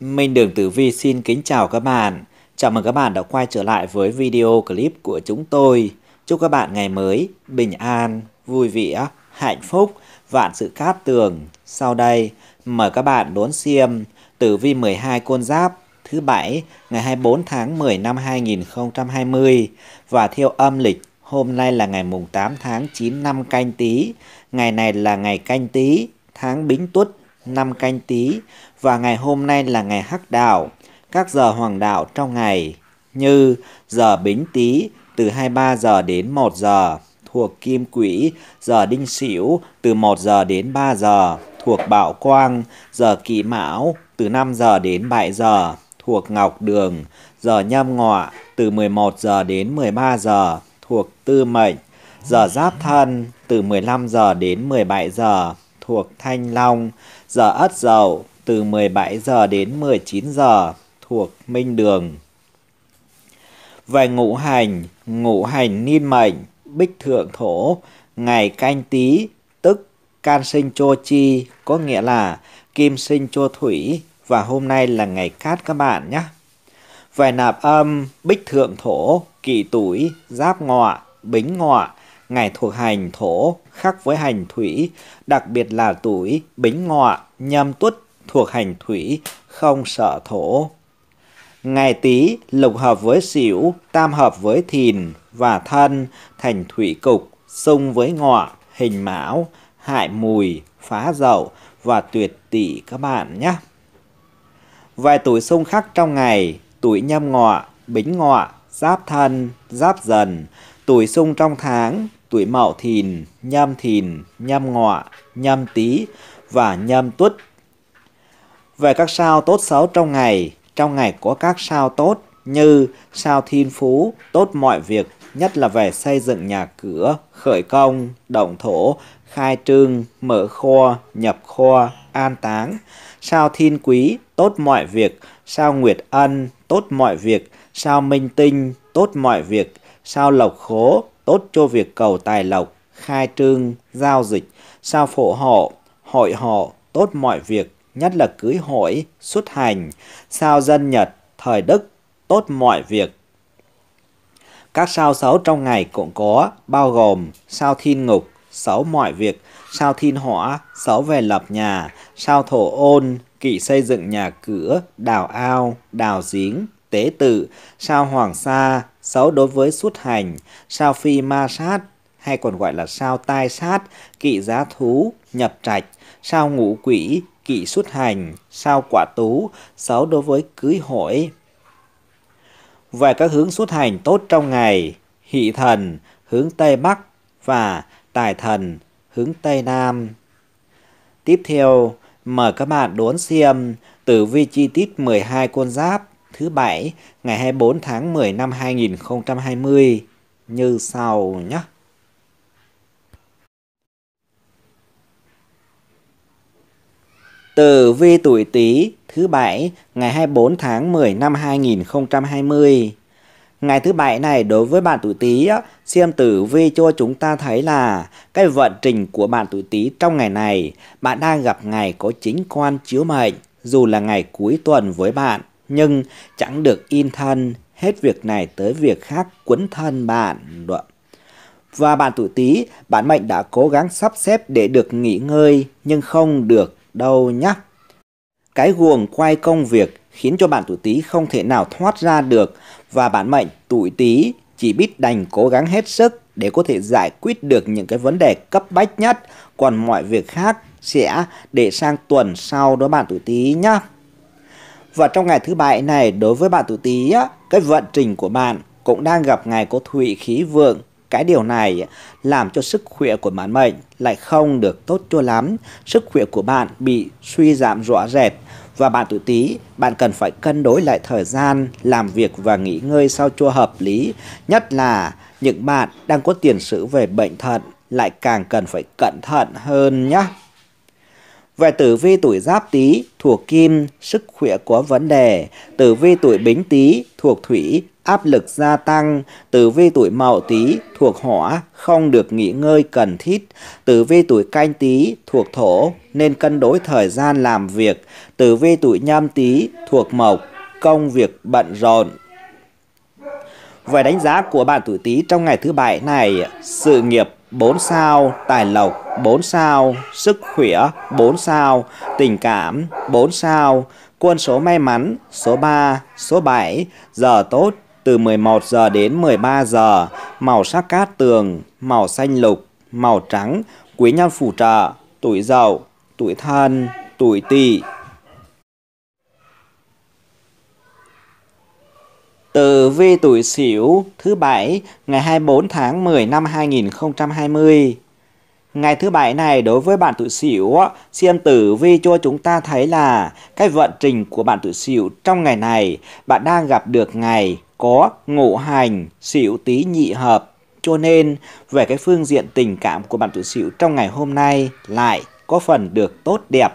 Minh Đường Tử Vi xin kính chào các bạn. Chào mừng các bạn đã quay trở lại với video clip của chúng tôi. Chúc các bạn ngày mới bình an, vui vẻ, hạnh phúc, vạn sự cát tường. Sau đây, mời các bạn đón xem Tử Vi 12 con giáp thứ bảy ngày 24 tháng 10 năm 2020 và theo âm lịch hôm nay là ngày mùng 8 tháng 9 năm canh Tý. Ngày này là ngày canh Tý, tháng Bính Tuất năm canh tí và ngày hôm nay là ngày hắc đạo, các giờ hoàng đạo trong ngày như giờ bính tý từ 23 giờ đến 1 giờ, thuộc kim quỹ giờ đinh sửu từ 1 giờ đến 3 giờ, thuộc bảo quang giờ kỷ mão từ 5 giờ đến 7 giờ, thuộc ngọc đường giờ nhâm ngọ từ 11 giờ đến 13 giờ, thuộc tư mệnh giờ giáp thân từ 15 giờ đến 17 giờ, thuộc thanh long giờ ất dậu từ 17 giờ đến 19 giờ thuộc Minh Đường. Về ngũ hành, ngũ hành niên mệnh, bích thượng thổ, ngày canh tí, tức can sinh cho chi, có nghĩa là kim sinh cho thủy, và hôm nay là ngày cát các bạn nhé. Về nạp âm, bích thượng thổ, kỷ tuổi, giáp ngọ, bính ngọ, ngày thuộc hành thổ khác với hành thủy, đặc biệt là tuổi bính ngọ, nhâm tuất thuộc hành thủy, không sợ thổ. Ngày tý lục hợp với xỉu, tam hợp với thìn và thân, thành thủy cục, xung với ngọ, hình mão, hại mùi, phá dậu và tuyệt tỷ các bạn nhé. Vài tuổi xung khắc trong ngày, tuổi nhâm ngọ, bính ngọ, giáp thân, giáp dần, tuổi xung trong tháng, tuổi Mão Thìn, Nhâm Thìn, Nhâm Ngọ, Nhâm Tý và Nhâm Tuất. Về các sao tốt xấu trong ngày, trong ngày có các sao tốt như sao Thiên Phú, tốt mọi việc, nhất là về xây dựng nhà cửa, khởi công, động thổ, khai trương, mở kho, nhập kho, an táng. Sao Thiên Quý, tốt mọi việc, sao Nguyệt Ân, tốt mọi việc, sao Minh Tinh, tốt mọi việc, sao Lộc Khố, tốt cho việc cầu tài lộc, khai trương, giao dịch, sao phổ họ, hội họ, tốt mọi việc, nhất là cưới hỏi, xuất hành, sao dân Nhật, thời Đức, tốt mọi việc. Các sao xấu trong ngày cũng có, bao gồm sao thiên ngục, xấu mọi việc, sao thiên hỏa, xấu về lập nhà, sao thổ ôn, kỵ xây dựng nhà cửa, đào ao, đào giếng, tế tự, sao hoàng sa, xấu đối với xuất hành, sao phi ma sát, hay còn gọi là sao tai sát, kỵ giá thú, nhập trạch, sao ngũ quỷ, kỵ xuất hành, sao quả tú, xấu đối với cưới hỏi. Về các hướng xuất hành tốt trong ngày, hỷ thần, hướng Tây Bắc và tài thần, hướng Tây Nam. Tiếp theo, mời các bạn đốn xem tử vi chi tiết 12 con giáp thứ Bảy ngày 24 tháng 10 năm 2020 như sau nhé. Tử vi tuổi Tý thứ Bảy ngày 24 tháng 10 năm 2020 Ngày thứ bảy này đối với bạn tuổi Tý xem tử vi cho chúng ta thấy là cái vận trình của bạn tuổi Tý trong ngày này, bạn đang gặp ngày có chính quan chiếu mệnh, dù là ngày cuối tuần với bạn nhưng chẳng được yên thân, hết việc này tới việc khác quấn thân bạn. Và bạn tuổi Tý, bạn mệnh đã cố gắng sắp xếp để được nghỉ ngơi nhưng không được đâu nhá. Cái guồng quay công việc khiến cho bạn tuổi Tý không thể nào thoát ra được và bạn mệnh tuổi Tý chỉ biết đành cố gắng hết sức để có thể giải quyết được những cái vấn đề cấp bách nhất, còn mọi việc khác sẽ để sang tuần sau đó bạn tuổi Tý nhá. Và trong ngày thứ bảy này đối với bạn tuổi Tý, cái vận trình của bạn cũng đang gặp ngày có thủy khí vượng. Cái điều này làm cho sức khỏe của bản mệnh lại không được tốt cho lắm. Sức khỏe của bạn bị suy giảm rõ rệt và bạn tuổi Tý, bạn cần phải cân đối lại thời gian làm việc và nghỉ ngơi sao cho hợp lý, nhất là những bạn đang có tiền sử về bệnh thận lại càng cần phải cẩn thận hơn nhé. Về tử vi tuổi giáp tý thuộc kim, sức khỏe có vấn đề. Tử vi tuổi bính tý thuộc thủy, áp lực gia tăng. Tử vi tuổi mậu tý thuộc hỏa, không được nghỉ ngơi cần thiết. Tử vi tuổi canh tý thuộc thổ, nên cân đối thời gian làm việc. Tử vi tuổi nhâm tý thuộc mộc, công việc bận rộn. Về đánh giá của bạn tuổi tý trong ngày thứ bảy này, sự nghiệp 4 sao tài lộc 4 sao sức khỏe 4 sao tình cảm 4 sao quân số may mắn số 3 số 7 giờ tốt từ 11 giờ đến 13 giờ màu sắc cát tường màu xanh lục màu trắng quý nhân phù trợ tuổi dậu tuổi thân tuổi tỵ Tử vi tuổi Sửu thứ bảy ngày 24 tháng 10 năm 2020. Ngày thứ bảy này đối với bạn tuổi Sửu, xem tử vi cho chúng ta thấy là cái vận trình của bạn tuổi Sửu trong ngày này, bạn đang gặp được ngày có ngũ hành Sửu Tý nhị hợp. Cho nên về cái phương diện tình cảm của bạn tuổi Sửu trong ngày hôm nay lại có phần được tốt đẹp.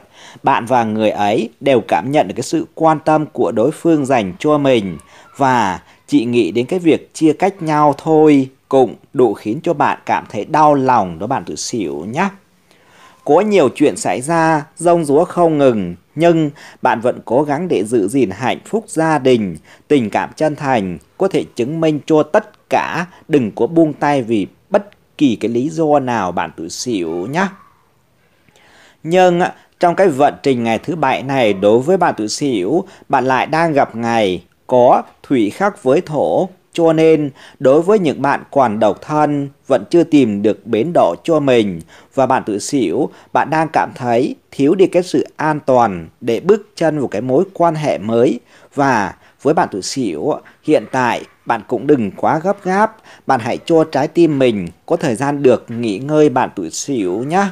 Bạn và người ấy đều cảm nhận được cái sự quan tâm của đối phương dành cho mình và chị nghĩ đến cái việc chia cách nhau thôi cũng đủ khiến cho bạn cảm thấy đau lòng đó bạn tự xỉu nhé. Có nhiều chuyện xảy ra, rông rúa không ngừng, nhưng bạn vẫn cố gắng để giữ gìn hạnh phúc gia đình, tình cảm chân thành, có thể chứng minh cho tất cả, đừng có buông tay vì bất kỳ cái lý do nào bạn tự xỉu nhé. Nhưng trong cái vận trình ngày thứ bảy này đối với bạn tự xỉu, bạn lại đang gặp ngày có thủy khắc với thổ, cho nên đối với những bạn còn độc thân vẫn chưa tìm được bến đỗ cho mình và bạn tự xỉu, bạn đang cảm thấy thiếu đi cái sự an toàn để bước chân vào cái mối quan hệ mới và với bạn tự xỉu hiện tại bạn cũng đừng quá gấp gáp, bạn hãy cho trái tim mình có thời gian được nghỉ ngơi bạn tự xỉu nhé.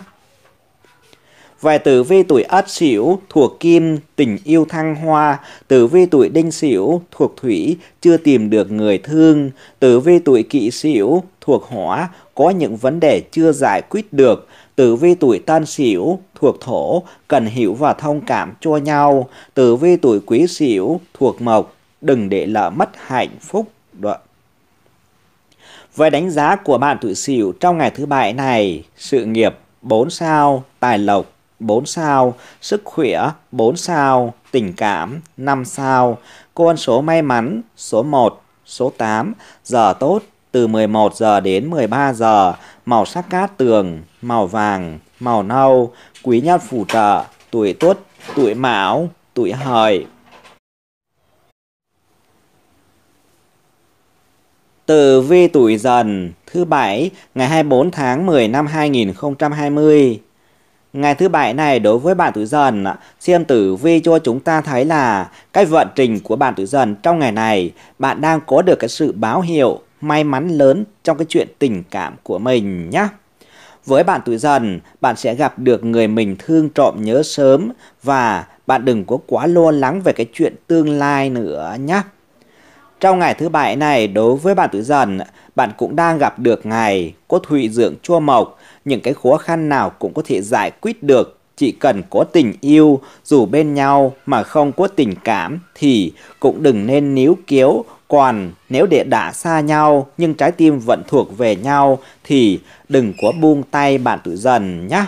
Vài tử vi tuổi Ất Sửu thuộc Kim, tình yêu thăng hoa, tử vi tuổi Đinh Sửu thuộc Thủy, chưa tìm được người thương, tử vi tuổi kỵ Sửu thuộc Hỏa, có những vấn đề chưa giải quyết được, tử vi tuổi Tân Sửu thuộc Thổ, cần hiểu và thông cảm cho nhau, tử vi tuổi Quý Sửu thuộc Mộc, đừng để lỡ mất hạnh phúc. Đoạn. Về đánh giá của bạn tuổi Sửu trong ngày thứ bảy này, sự nghiệp 4 sao, tài lộc 4 sao, sức khỏe 4 sao, tình cảm 5 sao, con số may mắn số 1, số 8, giờ tốt từ 11 giờ đến 13 giờ, màu sắc cát tường, màu vàng, màu nâu, quý nhân phù trợ, tuổi tuất, tuổi mão, tuổi hợi. từ vi tuổi dần thứ bảy ngày 24 tháng 10 năm 2020 Ngày thứ bảy này đối với bạn tuổi dần, xem tử vi cho chúng ta thấy là cái vận trình của bạn tuổi dần trong ngày này, bạn đang có được cái sự báo hiệu may mắn lớn trong cái chuyện tình cảm của mình nhé. Với bạn tuổi dần, bạn sẽ gặp được người mình thương trộm nhớ sớm và bạn đừng có quá lo lắng về cái chuyện tương lai nữa nhé. Trong ngày thứ bảy này, đối với bạn tuổi dần, bạn cũng đang gặp được ngày có thụy dưỡng chua mộc những cái khó khăn nào cũng có thể giải quyết được chỉ cần có tình yêu dù bên nhau mà không có tình cảm thì cũng đừng nên níu kéo còn nếu để đã xa nhau nhưng trái tim vẫn thuộc về nhau thì đừng có buông tay bạn tự dần nhé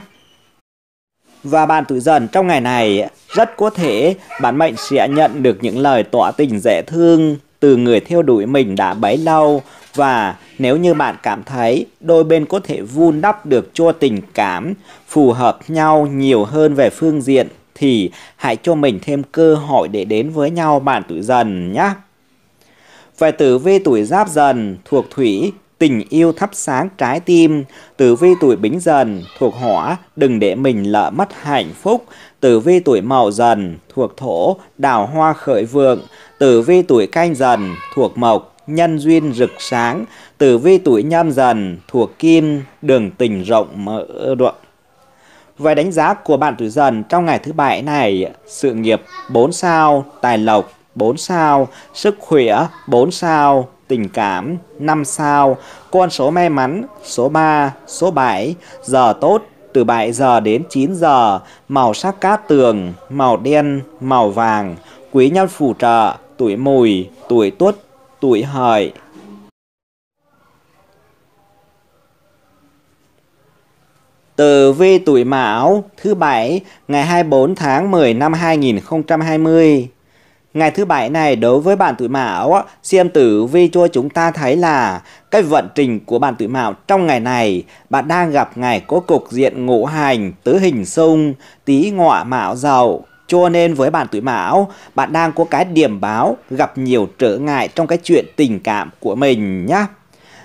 và bạn tự dần trong ngày này rất có thể bạn mệnh sẽ nhận được những lời tỏ tình dễ thương từ người theo đuổi mình đã bấy lâu và nếu như bạn cảm thấy đôi bên có thể vun đắp được cho tình cảm phù hợp nhau nhiều hơn về phương diện thì hãy cho mình thêm cơ hội để đến với nhau bạn tuổi dần nhé. Về tử vi tuổi giáp dần thuộc thủy, tình yêu thắp sáng trái tim. Tử vi tuổi bính dần thuộc hỏa, đừng để mình lỡ mất hạnh phúc. Tử vi tuổi mậu dần thuộc thổ, đào hoa khởi vượng tử vi tuổi canh dần thuộc mộc, nhân duyên rực sáng, tử vi tuổi nhâm dần thuộc kim, đường tình rộng mở rộng. Về đánh giá của bạn tuổi dần trong ngày thứ bảy này, sự nghiệp 4 sao, tài lộc 4 sao, sức khỏe 4 sao, tình cảm 5 sao, con số may mắn số 3, số 7, giờ tốt từ 7 giờ đến 9 giờ, màu sắc cát tường, màu đen, màu vàng, quý nhân phù trợ, tuổi mùi, tuổi tuất, tuổi hợi. Tử vi tuổi Mão thứ bảy ngày 24 tháng 10 năm 2020. Ngày thứ bảy này đối với bạn tuổi Mão, xem tử vi cho chúng ta thấy là cái vận trình của bạn tuổi Mão trong ngày này, bạn đang gặp ngày có cục diện ngũ hành tứ hình xung, tý ngọ Mão Dậu. Cho nên với bạn tuổi mão, bạn đang có cái điểm báo gặp nhiều trở ngại trong cái chuyện tình cảm của mình nhá.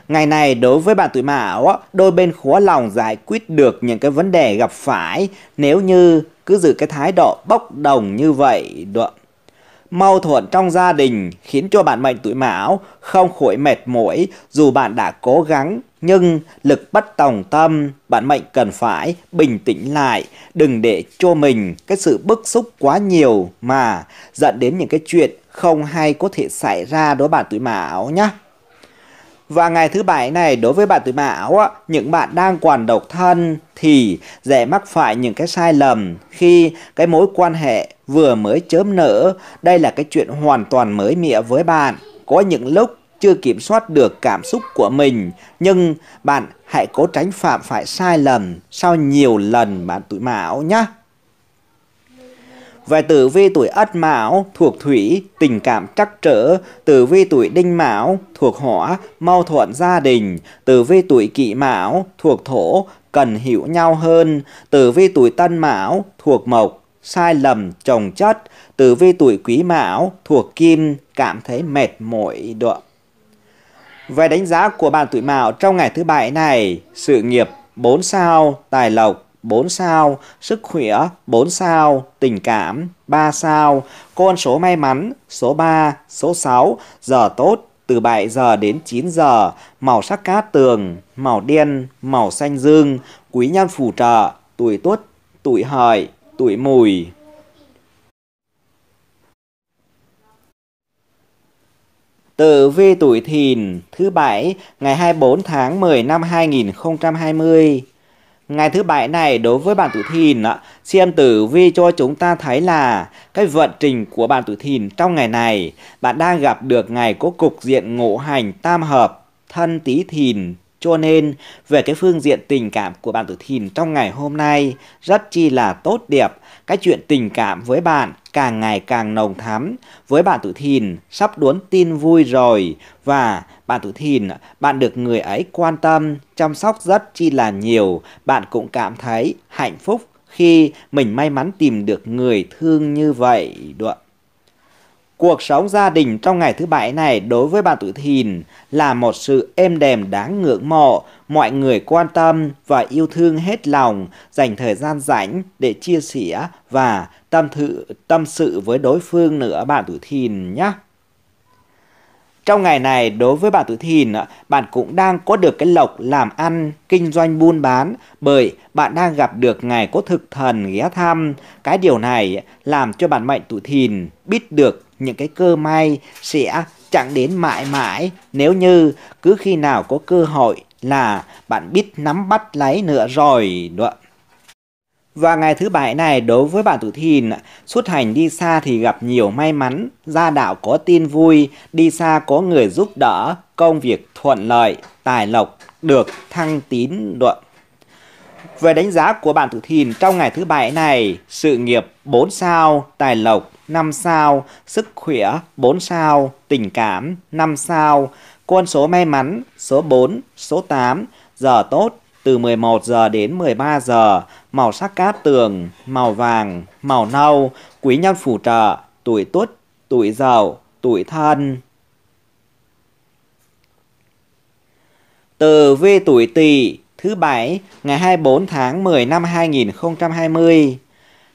Ngày này đối với bạn tuổi mão, đôi bên khó lòng giải quyết được những cái vấn đề gặp phải nếu như cứ giữ cái thái độ bốc đồng như vậy được. Mâu thuẫn trong gia đình khiến cho bạn mệnh tuổi mão không khỏi mệt mỏi dù bạn đã cố gắng nhưng lực bất tòng tâm, bạn mệnh cần phải bình tĩnh lại, đừng để cho mình cái sự bức xúc quá nhiều mà dẫn đến những cái chuyện không hay có thể xảy ra đối bạn tuổi mão nhé. Và ngày thứ bảy này đối với bạn tuổi mão á, những bạn đang còn độc thân thì dễ mắc phải những cái sai lầm khi cái mối quan hệ vừa mới chớm nở, đây là cái chuyện hoàn toàn mới mẻ với bạn. Có những lúc chưa kiểm soát được cảm xúc của mình, nhưng bạn hãy cố tránh phạm phải sai lầm sau nhiều lần bạn tuổi mão nhé. Về tử vi tuổi Ất Mão thuộc thủy, tình cảm trắc trở, tử vi tuổi Đinh Mão thuộc hỏa, mau thuận gia đình, tử vi tuổi Kỷ Mão thuộc thổ, cần hiểu nhau hơn, tử vi tuổi Tân Mão thuộc mộc, sai lầm trồng chất từ vi tuổi quý mão thuộc kim cảm thấy mệt mỏi độ về đánh giá của bạn tuổi mão trong ngày thứ bảy này sự nghiệp 4 sao tài lộc 4 sao, sức khỏe 4 sao, tình cảm 3 sao, con số may mắn số 3, số 6, giờ tốt từ 7 giờ đến 9 giờ, màu sắc cát tường, màu đen, màu xanh dương, quý nhân phù trợ, tuổi tuất, tuổi hợi, tuổi mùi. Tử vi tuổi thìn thứ bảy ngày 24 tháng 10 năm 2020. Ngày thứ bảy này đối với bạn tuổi thìn xem tử vi cho chúng ta thấy là cái vận trình của bạn tuổi thìn trong ngày này bạn đang gặp được ngày có cục diện ngộ hành tam hợp thân tí thìn cho nên, về cái phương diện tình cảm của bạn tử thìn trong ngày hôm nay rất chi là tốt đẹp. Cái chuyện tình cảm với bạn càng ngày càng nồng thắm. Với bạn tử thìn sắp đón tin vui rồi và bạn tử thìn bạn được người ấy quan tâm, chăm sóc rất chi là nhiều. Bạn cũng cảm thấy hạnh phúc khi mình may mắn tìm được người thương như vậy. Được. Cuộc sống gia đình trong ngày thứ bảy này đối với bạn tuổi thìn là một sự êm đềm đáng ngưỡng mộ, mọi người quan tâm và yêu thương hết lòng, dành thời gian rảnh để chia sẻ và tâm thự tâm sự với đối phương nữa bạn tuổi thìn nhé. Trong ngày này đối với bạn tuổi thìn, bạn cũng đang có được cái lộc làm ăn, kinh doanh buôn bán bởi bạn đang gặp được ngày có thực thần ghé thăm. Cái điều này làm cho bạn mệnh tuổi thìn biết được những cái cơ may sẽ chẳng đến mãi mãi nếu như cứ khi nào có cơ hội là bạn biết nắm bắt lấy nữa rồi nữa. Và ngày thứ bảy này đối với bạn tuổi thìn, xuất hành đi xa thì gặp nhiều may mắn, gia đạo có tin vui, đi xa có người giúp đỡ, công việc thuận lợi, tài lộc được thăng tín đoạn. Về đánh giá của bạn tuổi thìn trong ngày thứ bảy này, sự nghiệp 4 sao, tài lộc 5 sao, sức khỏe 4 sao, tình cảm 5 sao, con số may mắn số 4, số 8, giờ tốt từ 11 giờ đến 13 giờ, màu sắc cát tường, màu vàng, màu nâu, quý nhân phù trợ, tuổi tuất, tuổi dậu, tuổi thân. Từ vi tuổi tỵ thứ bảy ngày 24 tháng 10 năm 2020.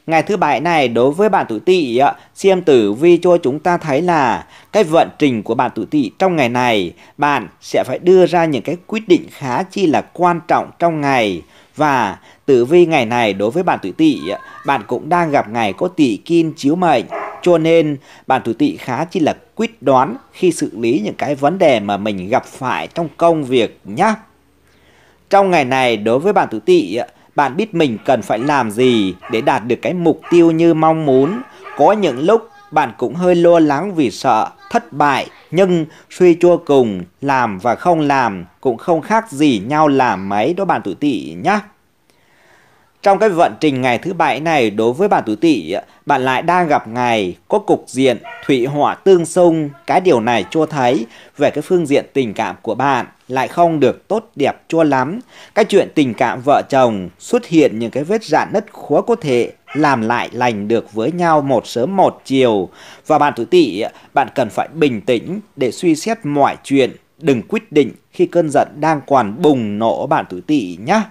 Ngày thứ bảy này đối với bạn tuổi tỵ xem tử vi cho chúng ta thấy là cái vận trình của bạn tuổi tỵ trong ngày này, bạn sẽ phải đưa ra những cái quyết định khá chi là quan trọng trong ngày và tử vi ngày này đối với bạn tuổi tỵ, bạn cũng đang gặp ngày có tỵ kim chiếu mệnh, cho nên bạn tuổi tỵ khá chi là quyết đoán khi xử lý những cái vấn đề mà mình gặp phải trong công việc nhé. Trong ngày này đối với bạn tuổi tỵ bạn biết mình cần phải làm gì để đạt được cái mục tiêu như mong muốn. Có những lúc bạn cũng hơi lo lắng vì sợ thất bại, nhưng suy chua cùng, làm và không làm cũng không khác gì nhau làm mấy đó bạn tuổi tỵ nhé. Trong cái vận trình ngày thứ bảy này đối với bạn tuổi tỵ, bạn lại đang gặp ngày có cục diện thủy hỏa tương xung, cái điều này cho thấy về cái phương diện tình cảm của bạn lại không được tốt đẹp cho lắm. Cái chuyện tình cảm vợ chồng xuất hiện những cái vết rạn nứt khó có thể làm lại lành được với nhau một sớm một chiều. Và bạn tuổi tỵ, bạn cần phải bình tĩnh để suy xét mọi chuyện, đừng quyết định khi cơn giận đang còn bùng nổ bạn tuổi tỵ nhé.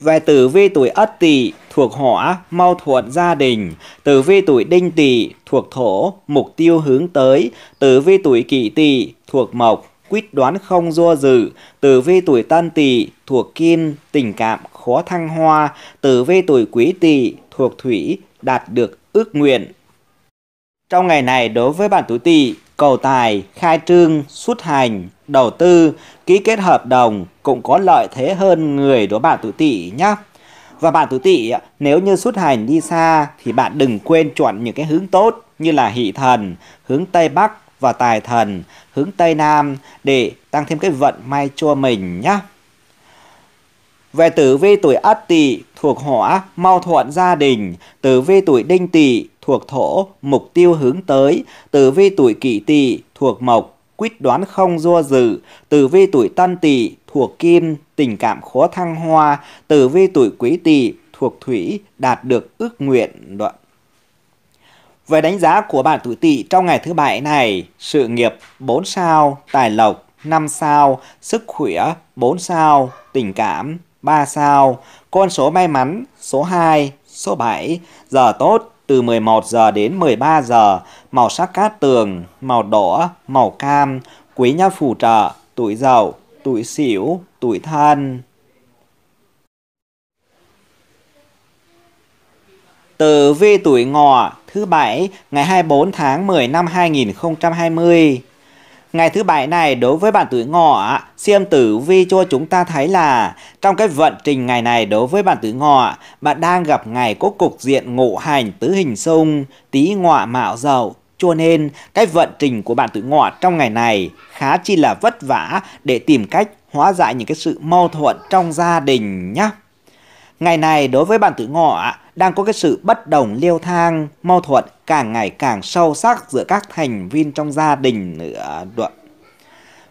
Về tử vi tuổi Ất Tỵ thuộc hỏa, mau thuận gia đình. Tử vi tuổi Đinh Tỵ thuộc thổ, mục tiêu hướng tới. Tử vi tuổi Kỷ Tỵ thuộc mộc, quyết đoán không do dự. Tử vi tuổi Tân Tỵ thuộc kim, tình cảm khó thăng hoa. Tử vi tuổi Quý Tỵ thuộc thủy, đạt được ước nguyện. Trong ngày này đối với bạn tuổi Tỵ cầu tài, khai trương, xuất hành, đầu tư, ký kết hợp đồng cũng có lợi thế hơn người đối bạn tuổi tỵ nhé. Và bạn tuổi tỵ nếu như xuất hành đi xa thì bạn đừng quên chọn những cái hướng tốt như là hỷ thần, hướng Tây Bắc và tài thần, hướng Tây Nam để tăng thêm cái vận may cho mình nhé. Về tử vi tuổi Ất Tỵ thuộc hỏa, mau thuận gia đình, tử vi tuổi Đinh Tỵ thuộc thổ, mục tiêu hướng tới, tử vi tuổi kỷ tỵ thuộc mộc, quyết đoán không do dự, tử vi tuổi tân tỵ thuộc kim, tình cảm khó thăng hoa, tử vi tuổi quý tỵ thuộc thủy, đạt được ước nguyện đoạn. Về đánh giá của bạn tuổi tỵ trong ngày thứ bảy này, sự nghiệp 4 sao, tài lộc 5 sao, sức khỏe 4 sao, tình cảm 3 sao, con số may mắn số 2, số 7, giờ tốt từ 11 giờ đến 13 giờ, màu sắc cát tường, màu đỏ, màu cam, quý nhân phù trợ, tuổi dậu, tuổi sửu, tuổi thân. Tử vi tuổi ngọ thứ bảy ngày 24 tháng 10 năm 2020 Ngày thứ bảy này đối với bạn tuổi ngọ, xem tử vi cho chúng ta thấy là trong cái vận trình ngày này đối với bạn tuổi ngọ, bạn đang gặp ngày có cục diện ngộ hành tứ hình xung, tý ngọ mạo dậu, cho nên cái vận trình của bạn tuổi ngọ trong ngày này khá chi là vất vả để tìm cách hóa giải những cái sự mâu thuẫn trong gia đình nhé. Ngày này đối với bạn tuổi ngọ đang có cái sự bất đồng liêu thang, mâu thuẫn càng ngày càng sâu sắc giữa các thành viên trong gia đình nữa. đoạn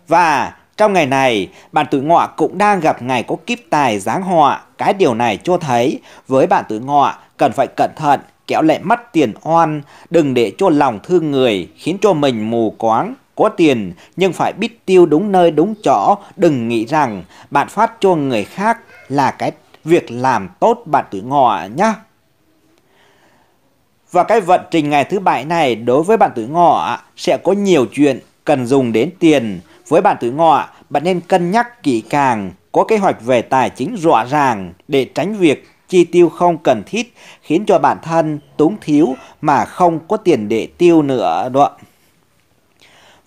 Và trong ngày này, bạn tuổi ngọ cũng đang gặp ngày có kiếp tài giáng họa. Cái điều này cho thấy với bạn tuổi ngọ cần phải cẩn thận, kéo lệ mất tiền oan, đừng để cho lòng thương người khiến cho mình mù quáng. Có tiền nhưng phải biết tiêu đúng nơi đúng chỗ, đừng nghĩ rằng bạn phát cho người khác là cái việc làm tốt bạn tuổi ngọ nhé. Và cái vận trình ngày thứ bảy này đối với bạn tuổi ngọ sẽ có nhiều chuyện cần dùng đến tiền. Với bạn tuổi ngọ, bạn nên cân nhắc kỹ càng, có kế hoạch về tài chính rõ ràng để tránh việc chi tiêu không cần thiết khiến cho bản thân túng thiếu mà không có tiền để tiêu nữa đoạn.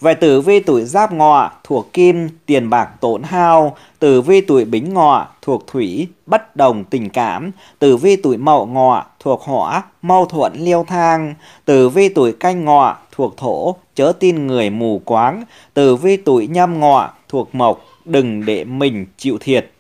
Về tử vi tuổi giáp ngọ thuộc kim tiền bạc tổn hao, tử vi tuổi bính ngọ thuộc thủy bất đồng tình cảm, tử vi tuổi mậu ngọ thuộc hỏa mâu thuẫn liêu thang, tử vi tuổi canh ngọ thuộc thổ chớ tin người mù quáng, tử vi tuổi nhâm ngọ thuộc mộc đừng để mình chịu thiệt.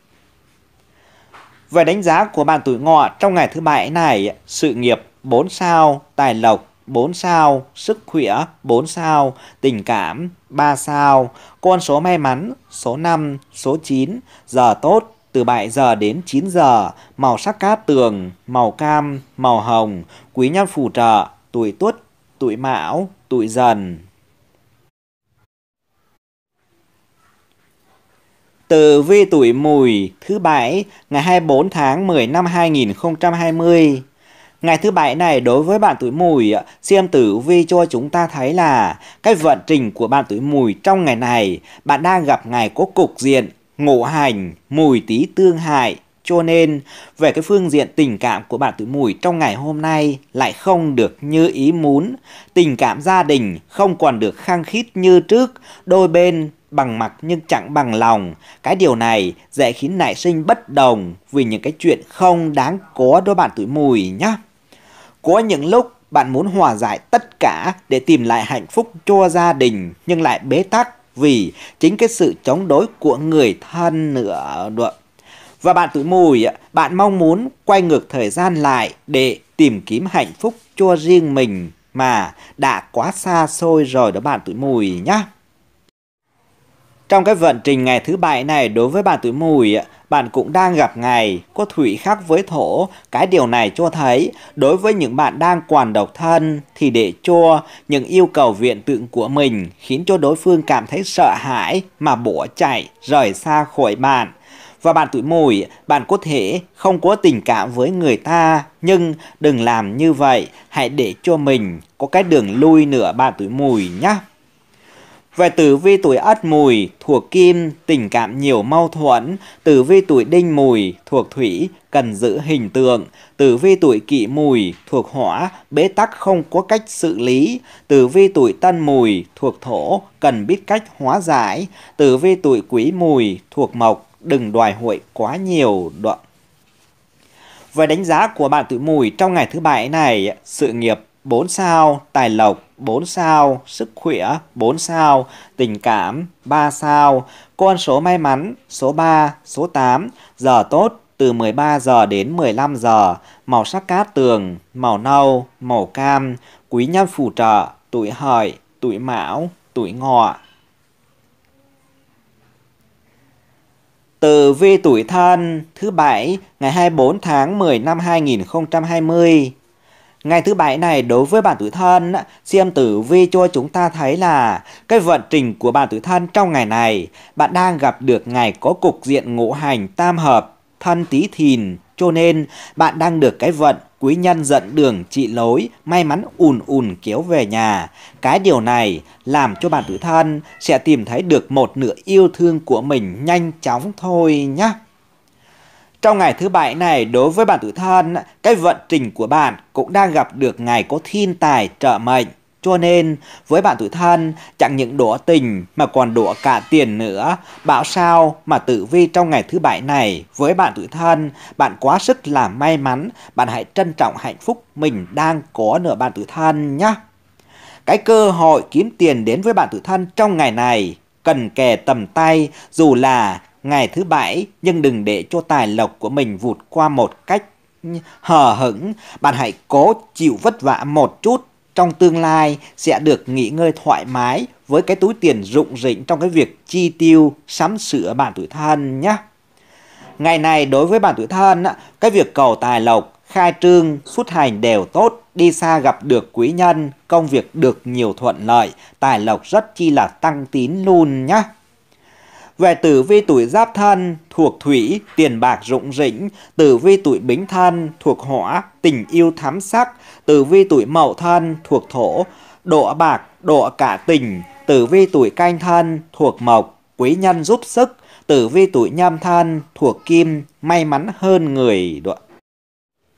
Về đánh giá của bạn tuổi ngọ trong ngày thứ bảy này, sự nghiệp 4 sao, tài lộc 4 sao, sức khỏe 4 sao, tình cảm 3 sao, con số may mắn số 5, số 9, giờ tốt từ 7 giờ đến 9 giờ, màu sắc cát tường, màu cam, màu hồng, quý nhân phù trợ, tuổi tuất, tuổi mão, tuổi dần. từ vi tuổi mùi thứ bảy ngày 24 tháng 10 năm 2020 Ngày thứ bảy này đối với bạn tuổi mùi, xem tử vi cho chúng ta thấy là cái vận trình của bạn tuổi mùi trong ngày này, bạn đang gặp ngày có cục diện, ngộ hành, mùi tí tương hại, cho nên về cái phương diện tình cảm của bạn tuổi mùi trong ngày hôm nay lại không được như ý muốn tình cảm gia đình không còn được khăng khít như trước đôi bên bằng mặt nhưng chẳng bằng lòng cái điều này dễ khiến nảy sinh bất đồng vì những cái chuyện không đáng có đôi bạn tuổi mùi nhé. Có những lúc bạn muốn hòa giải tất cả để tìm lại hạnh phúc cho gia đình nhưng lại bế tắc vì chính cái sự chống đối của người thân nữa. Và bạn tuổi mùi, bạn mong muốn quay ngược thời gian lại để tìm kiếm hạnh phúc cho riêng mình mà đã quá xa xôi rồi đó bạn tuổi mùi nhá. Trong cái vận trình ngày thứ bảy này đối với bạn tuổi mùi, bạn cũng đang gặp ngày có thủy khắc với thổ. Cái điều này cho thấy đối với những bạn đang quản độc thân thì để cho những yêu cầu viện tượng của mình khiến cho đối phương cảm thấy sợ hãi mà bỏ chạy, rời xa khỏi bạn và bạn tuổi mùi, bạn có thể không có tình cảm với người ta, nhưng đừng làm như vậy, hãy để cho mình có cái đường lui nữa bạn tuổi mùi nhé. Về tử vi tuổi Ất Mùi thuộc Kim, tình cảm nhiều mâu thuẫn, tử vi tuổi Đinh Mùi thuộc Thủy, cần giữ hình tượng, tử vi tuổi Kỷ Mùi thuộc Hỏa, bế tắc không có cách xử lý, tử vi tuổi Tân Mùi thuộc Thổ, cần biết cách hóa giải, tử vi tuổi Quý Mùi thuộc Mộc, đừng đòi hội quá nhiều đoạn. Về đánh giá của bạn tuổi Mùi trong ngày thứ bảy này, sự nghiệp 4 sao, tài lộc 4 sao, sức khỏe 4 sao, tình cảm 3 sao, con số may mắn số 3, số 8, giờ tốt từ 13 giờ đến 15 giờ, màu sắc cát tường, màu nâu, màu cam, quý nhân phù trợ, tuổi hợi, tuổi mão, tuổi ngọ. Từ vi tuổi thân thứ bảy ngày 24 tháng 10 năm 2020 Ngày thứ bảy này đối với bản tuổi thân, xem tử vi cho chúng ta thấy là cái vận trình của bản tuổi thân trong ngày này, bạn đang gặp được ngày có cục diện ngũ hành tam hợp, thân tí thìn, cho nên bạn đang được cái vận quý nhân dẫn đường trị lối, may mắn ùn ùn kéo về nhà. Cái điều này làm cho bạn tuổi thân sẽ tìm thấy được một nửa yêu thương của mình nhanh chóng thôi nhé. Trong ngày thứ bảy này, đối với bạn tuổi thân, cái vận trình của bạn cũng đang gặp được ngày có thiên tài trợ mệnh. Cho nên, với bạn tuổi thân, chẳng những đổ tình mà còn đổ cả tiền nữa. Bảo sao mà tử vi trong ngày thứ bảy này, với bạn tuổi thân, bạn quá sức là may mắn, bạn hãy trân trọng hạnh phúc mình đang có nửa bạn tuổi thân nhé. Cái cơ hội kiếm tiền đến với bạn tuổi thân trong ngày này cần kè tầm tay dù là ngày thứ bảy nhưng đừng để cho tài lộc của mình vụt qua một cách hờ hững. Bạn hãy cố chịu vất vả một chút trong tương lai sẽ được nghỉ ngơi thoải mái với cái túi tiền rụng rỉnh trong cái việc chi tiêu sắm sửa bản tuổi thân nhé. Ngày này đối với bản tuổi thân, cái việc cầu tài lộc, khai trương, xuất hành đều tốt, đi xa gặp được quý nhân, công việc được nhiều thuận lợi, tài lộc rất chi là tăng tín luôn nhé về tử vi tuổi giáp thân thuộc thủy tiền bạc rụng rỉnh tử vi tuổi bính thân thuộc hỏa tình yêu thắm sắc tử vi tuổi mậu thân thuộc thổ độ bạc độ cả tình tử vi tuổi canh thân thuộc mộc quý nhân giúp sức tử vi tuổi nhâm thân thuộc kim may mắn hơn người đó.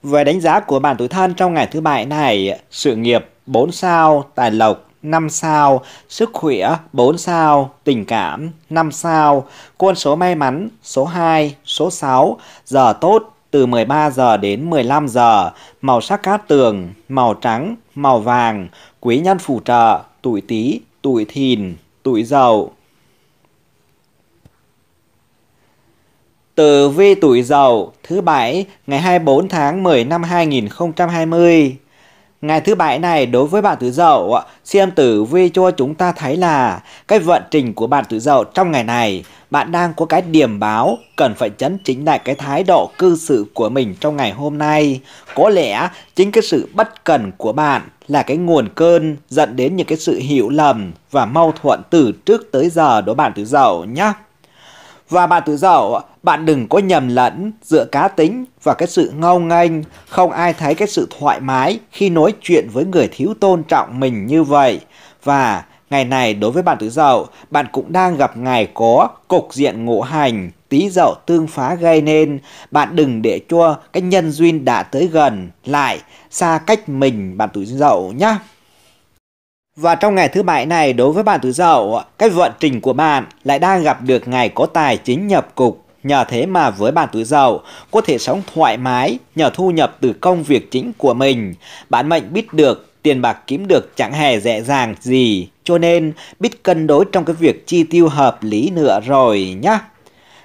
về đánh giá của bản tuổi thân trong ngày thứ bảy này sự nghiệp 4 sao tài lộc 5 sao, sức khỏe 4 sao, tình cảm 5 sao, con số may mắn số 2, số 6, giờ tốt từ 13 giờ đến 15 giờ, màu sắc cát tường, màu trắng, màu vàng, quý nhân phù trợ, tuổi Tý, tuổi Thìn, tuổi Dậu. Tử vi tuổi Dậu thứ bảy ngày 24 tháng 10 năm 2020 Ngày thứ bảy này đối với bạn tử dậu, xem tử vi cho chúng ta thấy là cái vận trình của bạn tử dậu trong ngày này, bạn đang có cái điểm báo cần phải chấn chính lại cái thái độ cư xử của mình trong ngày hôm nay. Có lẽ chính cái sự bất cần của bạn là cái nguồn cơn dẫn đến những cái sự hiểu lầm và mâu thuẫn từ trước tới giờ đối bạn tử dậu nhé. Và bạn tuổi dậu, bạn đừng có nhầm lẫn giữa cá tính và cái sự ngâu nghênh, không ai thấy cái sự thoải mái khi nói chuyện với người thiếu tôn trọng mình như vậy. Và ngày này đối với bạn tuổi dậu, bạn cũng đang gặp ngày có cục diện ngũ hành, tí dậu tương phá gây nên, bạn đừng để cho cái nhân duyên đã tới gần lại xa cách mình bạn tuổi dậu nhé và trong ngày thứ bảy này đối với bạn tuổi dậu, cái vận trình của bạn lại đang gặp được ngày có tài chính nhập cục. Nhờ thế mà với bạn tuổi dậu có thể sống thoải mái nhờ thu nhập từ công việc chính của mình. Bạn mệnh biết được tiền bạc kiếm được chẳng hề dễ dàng gì, cho nên biết cân đối trong cái việc chi tiêu hợp lý nữa rồi nhé.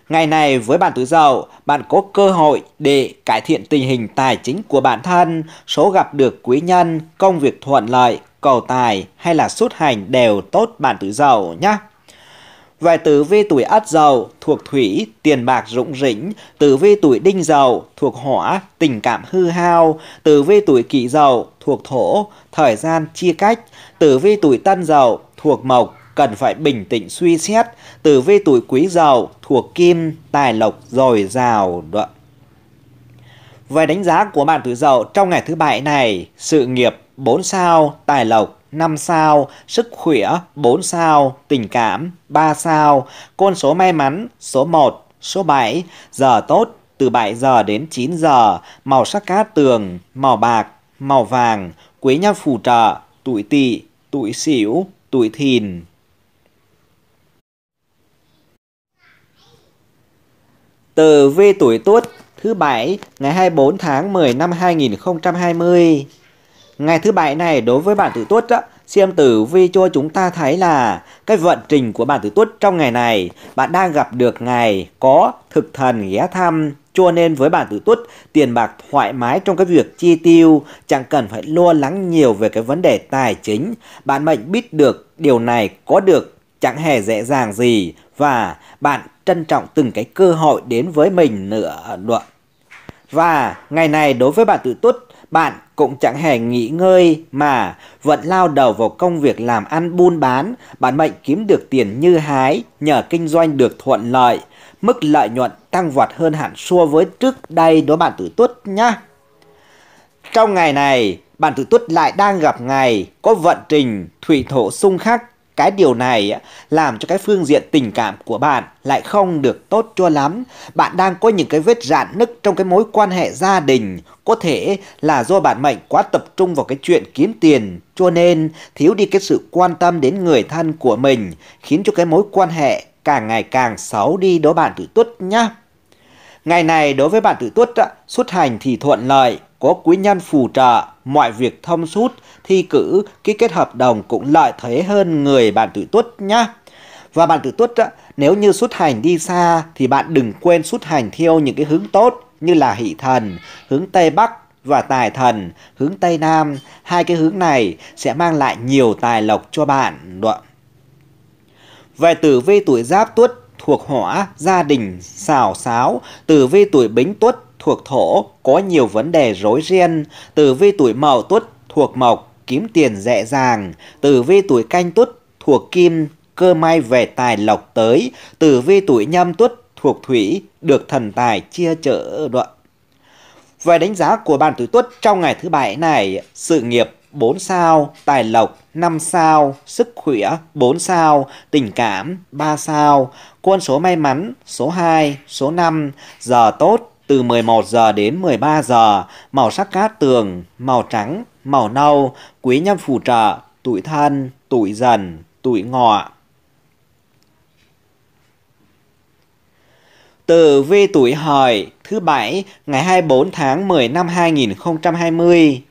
Ngày này với bạn tuổi dậu, bạn có cơ hội để cải thiện tình hình tài chính của bản thân, số gặp được quý nhân, công việc thuận lợi, cầu tài hay là xuất hành đều tốt bạn tứ dậu nhé Về tử vi tuổi ất dậu thuộc thủy, tiền bạc rụng rỉnh, tử vi tuổi đinh dậu thuộc hỏa, tình cảm hư hao, tử vi tuổi kỷ dậu thuộc thổ, thời gian chia cách, tử vi tuổi tân dậu thuộc mộc, cần phải bình tĩnh suy xét, tử vi tuổi quý dậu thuộc kim, tài lộc dồi dào đoạn. Về đánh giá của bạn tuổi dậu trong ngày thứ bảy này, sự nghiệp 4 sao, tài lộc 5 sao, sức khỏe 4 sao, tình cảm 3 sao, con số may mắn số 1, số 7, giờ tốt từ 7 giờ đến 9 giờ, màu sắc cát tường, màu bạc, màu vàng, quý nhân phù trợ, tuổi tỵ, tuổi sửu, tuổi thìn. Từ vi tuổi tuất thứ Bảy ngày 24 tháng 10 năm 2020. Ngày thứ Bảy này đối với bản tử tuất á, xem tử vi cho chúng ta thấy là cái vận trình của bản tử tuất trong ngày này bạn đang gặp được ngày có thực thần ghé thăm cho nên với bản tử tuất tiền bạc thoải mái trong cái việc chi tiêu chẳng cần phải lo lắng nhiều về cái vấn đề tài chính bạn mệnh biết được điều này có được chẳng hề dễ dàng gì và bạn trân trọng từng cái cơ hội đến với mình nữa luận Và ngày này đối với bạn tự tuất bạn cũng chẳng hề nghỉ ngơi mà vẫn lao đầu vào công việc làm ăn buôn bán, bạn mệnh kiếm được tiền như hái nhờ kinh doanh được thuận lợi, mức lợi nhuận tăng vọt hơn hẳn so với trước đây đối bạn tự tuất nhá. Trong ngày này, bạn tự tuất lại đang gặp ngày có vận trình thủy thổ xung khắc cái điều này làm cho cái phương diện tình cảm của bạn lại không được tốt cho lắm. Bạn đang có những cái vết rạn nứt trong cái mối quan hệ gia đình, có thể là do bạn mệnh quá tập trung vào cái chuyện kiếm tiền, cho nên thiếu đi cái sự quan tâm đến người thân của mình, khiến cho cái mối quan hệ càng ngày càng xấu đi đó bạn tự tuất nhá. Ngày này đối với bạn tự tuất, xuất hành thì thuận lợi, có quý nhân phù trợ, mọi việc thông suốt, thi cử, ký kết hợp đồng cũng lợi thế hơn người bạn tuổi tuất nhá. Và bạn tuổi tuất nếu như xuất hành đi xa thì bạn đừng quên xuất hành theo những cái hướng tốt như là hỷ thần, hướng Tây Bắc và tài thần, hướng Tây Nam. Hai cái hướng này sẽ mang lại nhiều tài lộc cho bạn. Về tử vi tuổi giáp tuất thuộc hỏa, gia đình, xào xáo, tử vi tuổi bính tuất thuộc thổ có nhiều vấn đề rối ren, tử vi tuổi mậu tuất thuộc mộc kiếm tiền dễ dàng, tử vi tuổi canh tuất thuộc kim cơ may về tài lộc tới, tử vi tuổi nhâm tuất thuộc thủy được thần tài chia trợ đoạn. Về đánh giá của bạn tuổi tuất trong ngày thứ bảy này, sự nghiệp 4 sao, tài lộc 5 sao, sức khỏe 4 sao, tình cảm 3 sao, quân số may mắn số 2, số 5, giờ tốt từ 11 giờ đến 13 giờ, màu sắc cát tường, màu trắng, màu nâu, quý nhân phù trợ, tuổi thân, tuổi dần, tuổi ngọ. từ vi tuổi hợi thứ bảy ngày 24 tháng 10 năm 2020.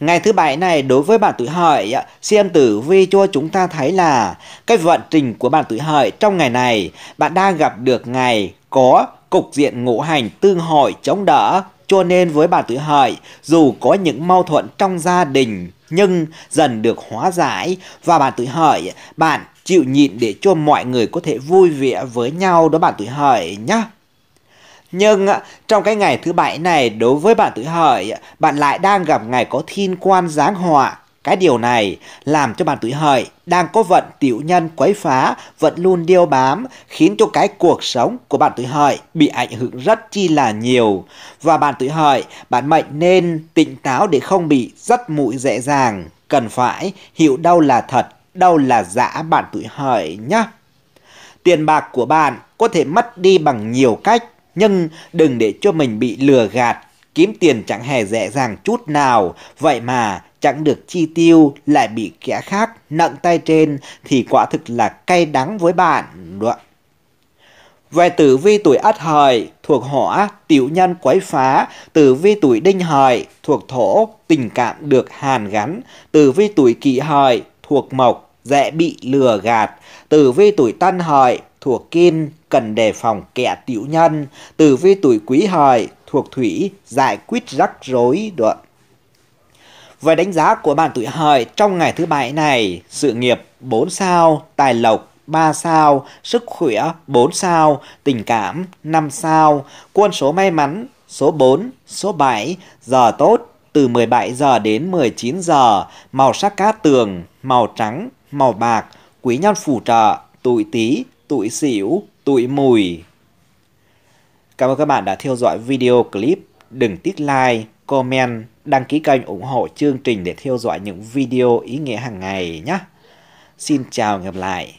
Ngày thứ bảy này đối với bạn tuổi hợi, xem tử vi cho chúng ta thấy là cái vận trình của bạn tuổi hợi trong ngày này, bạn đang gặp được ngày có cục diện ngũ hành tương hội chống đỡ, cho nên với bà Tử Hợi, dù có những mâu thuẫn trong gia đình, nhưng dần được hóa giải và bà Tử Hợi, bạn chịu nhịn để cho mọi người có thể vui vẻ với nhau đó bạn Tử Hợi nhá Nhưng trong cái ngày thứ bảy này đối với bạn tuổi Hợi, bạn lại đang gặp ngày có thiên quan giáng họa cái điều này làm cho bạn tuổi hợi đang có vận tiểu nhân quấy phá, vận luôn điêu bám, khiến cho cái cuộc sống của bạn tuổi hợi bị ảnh hưởng rất chi là nhiều. Và bạn tuổi hợi, bạn mệnh nên tỉnh táo để không bị rất mũi dễ dàng. Cần phải hiểu đâu là thật, đâu là giả bạn tuổi hợi nhé. Tiền bạc của bạn có thể mất đi bằng nhiều cách, nhưng đừng để cho mình bị lừa gạt kiếm tiền chẳng hề dễ dàng chút nào. Vậy mà chẳng được chi tiêu lại bị kẻ khác nặng tay trên thì quả thực là cay đắng với bạn. Đó. Về tử vi tuổi Ất Hợi thuộc hỏa, tiểu nhân quấy phá, tử vi tuổi Đinh Hợi thuộc thổ, tình cảm được hàn gắn, tử vi tuổi Kỷ Hợi thuộc mộc, dễ bị lừa gạt, tử vi tuổi Tân Hợi thuộc kim, cần đề phòng kẻ tiểu nhân, tử vi tuổi Quý Hợi thuộc thủy, giải quyết rắc rối đoạn. Với đánh giá của bạn tuổi hợi trong ngày thứ bảy này, sự nghiệp 4 sao, tài lộc 3 sao, sức khỏe 4 sao, tình cảm 5 sao, quân số may mắn số 4, số 7, giờ tốt từ 17 giờ đến 19 giờ, màu sắc cát tường, màu trắng, màu bạc, quý nhân phù trợ, tuổi Tý, tuổi Sửu, tuổi Mùi. Cảm ơn các bạn đã theo dõi video clip, đừng tiếc like, comment đăng ký kênh ủng hộ chương trình để theo dõi những video ý nghĩa hàng ngày nhé. Xin chào và hẹn gặp lại.